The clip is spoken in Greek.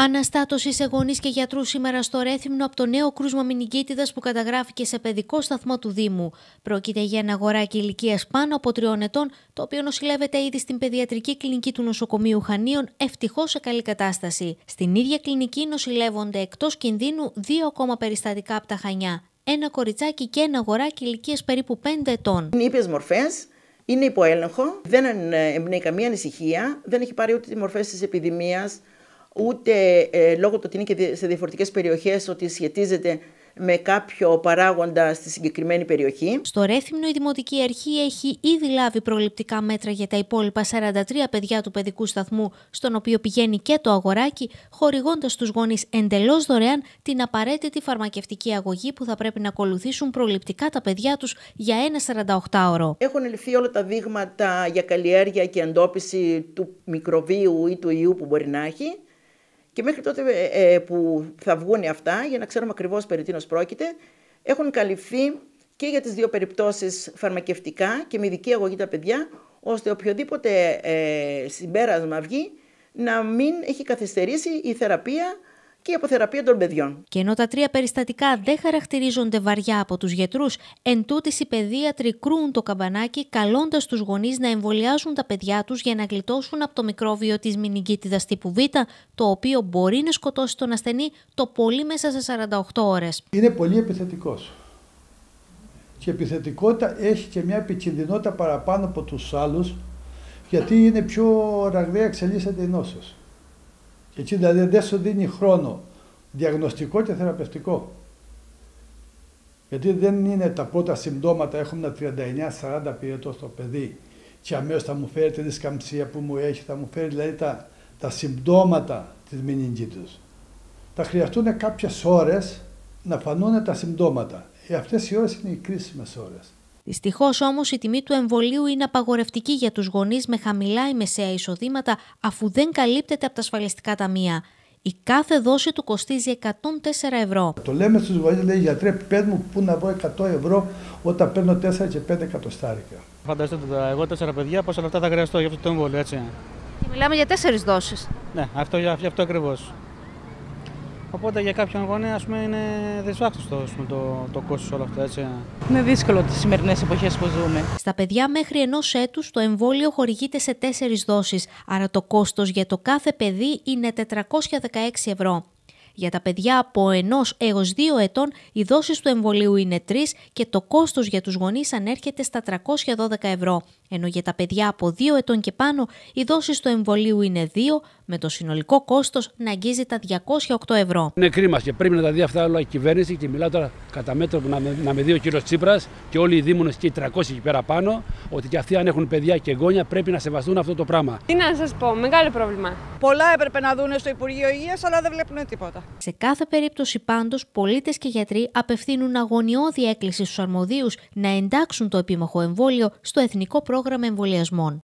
Αναστάτωση σε γονείς και γιατρού σήμερα στο Ρέθυμνο από το νέο κρούσμα μηνυγκίτιδα που καταγράφηκε σε παιδικό σταθμό του Δήμου. Πρόκειται για ένα αγοράκι ηλικίας πάνω από τριών ετών, το οποίο νοσηλεύεται ήδη στην παιδιατρική κλινική του νοσοκομείου Χανίων, ευτυχώς σε καλή κατάσταση. Στην ίδια κλινική νοσηλεύονται εκτός κινδύνου δύο ακόμα περιστατικά από τα Χανιά. Ένα κοριτσάκι και ένα αγοράκι ηλικίας περίπου 5 ετών. Είναι μορφές, είναι υποέλεγχο, δεν ε, εμπνέει καμία ανησυχία, δεν έχει πάρει ούτε τις μορφές της επιδημίας ούτε ε, λόγω του ότι είναι και σε διαφορετικές περιοχές ότι σχετίζεται με κάποιο παράγοντα στη συγκεκριμένη περιοχή. Στο Ρέθυμνο η Δημοτική Αρχή έχει ήδη λάβει προληπτικά μέτρα για τα υπόλοιπα 43 παιδιά του παιδικού σταθμού στον οποίο πηγαίνει και το αγοράκι, χορηγώντας τους γονείς εντελώς δωρεάν την απαραίτητη φαρμακευτική αγωγή που θα πρέπει να ακολουθήσουν προληπτικά τα παιδιά τους για ένα 48ωρο. Έχουν ληφθεί όλα τα δείγματα για καλλιέργεια και εντόπιση του μικροβίου ή του ιού που μπορεί να έχει και μέχρι τότε ε, ε, που θα βγουν αυτά, για να ξέρουμε ακριβώς περί τίνος πρόκειται, έχουν καλυφθεί και για τις δύο περιπτώσεις φαρμακευτικά και με ειδική αγωγή τα παιδιά, ώστε οποιοδήποτε ε, συμπέρασμα βγει να μην έχει καθυστερήσει η θεραπεία και η αποθεραπεία των παιδιών. Και ενώ τα τρία περιστατικά δεν χαρακτηρίζονται βαριά από τους γιατρούς, εν τούτης οι παιδεία τρικρούν το καμπανάκι, καλώντας τους γονείς να εμβολιάζουν τα παιδιά τους για να γλιτώσουν από το μικρόβιο της μηνυγκίτιδας τύπου Β, το οποίο μπορεί να σκοτώσει τον ασθενή το πολύ μέσα σε 48 ώρες. Είναι πολύ επιθετικός. Και η επιθετικότητα έχει και μια επικινδυνότητα παραπάνω από τους άλλους, γιατί είναι πιο ραγδαία εξελίσσεται η νόσος. Εκεί δηλαδή δεν σου δίνει χρόνο διαγνωστικό και θεραπευτικό. Γιατί δεν είναι τα πρώτα συμπτώματα, έχουμε ένα 39-40 πυρετό στο παιδί και αμέσως θα μου φέρει τη δισκαμψία που μου έχει, θα μου φέρει δηλαδή τα, τα συμπτώματα της μηνυγκίτης. Θα χρειαστούν κάποιες ώρες να φανούν τα συμπτώματα. Ε, αυτές οι ώρες είναι οι κρίσιμες ώρες. Δυστυχώς όμως η τιμή του εμβολίου είναι απαγορευτική για τους γονείς με χαμηλά ή μεσαία εισοδήματα, αφού δεν καλύπτεται από τα ασφαλιστικά ταμεία. Η κάθε δόση του κοστίζει 104 ευρώ. Το λέμε στους γονείς, λέει γιατρέ, πες μου πού να βρω 100 ευρώ όταν παίρνω 4 και 5 εκατοστάρικα. Φανταστείτε τώρα, εγώ 4 παιδιά, πόσα λεφτά θα χρειαστώ για αυτό το εμβόλιο, έτσι. Και μιλάμε για 4 δόσεις. Ναι, αυτό, αυτό ακριβώς. Οπότε για κάποιον γονέα ας πούμε, είναι δυσβάκτιστο το, το κόστος όλο αυτό. Έτσι. Είναι δύσκολο τις σημερινές εποχές που ζούμε. Στα παιδιά μέχρι ενός έτους το εμβόλιο χορηγείται σε τέσσερις δόσεις. Άρα το κόστος για το κάθε παιδί είναι 416 ευρώ. Για τα παιδιά από 1 έως 2 ετών οι δόσεις του εμβολίου είναι 3 και το κόστος για τους γονείς ανέρχεται στα 312 ευρώ, ενώ για τα παιδιά από 2 ετών και πάνω οι δόσεις του εμβολίου είναι 2 με το συνολικό κόστος να αγγίζει τα 208 ευρώ. Είναι κρίμα και πρέπει να τα δει αυτά όλα η κυβέρνηση και μιλάω τώρα κατά μέτρο να, με, να με δει ο κύριος Τσίπρας και όλοι οι δήμονες και οι 300 εκεί πέρα πάνω ότι και αυτοί αν έχουν παιδιά και γόνια πρέπει να σεβαστούν αυτό το πράγμα. Τι να σας πω, μεγάλο πρόβλημα. Πολλά έπρεπε να δουν στο Υπουργείο Υγείας αλλά δεν βλέπουν τίποτα. Σε κάθε περίπτωση πάντως πολίτες και γιατροί απευθύνουν αγωνιώδη έκκληση στους αρμοδίους να εντάξουν το επίμαχο εμβόλιο στο Εθνικό Πρόγραμμα Εμβολιασμών.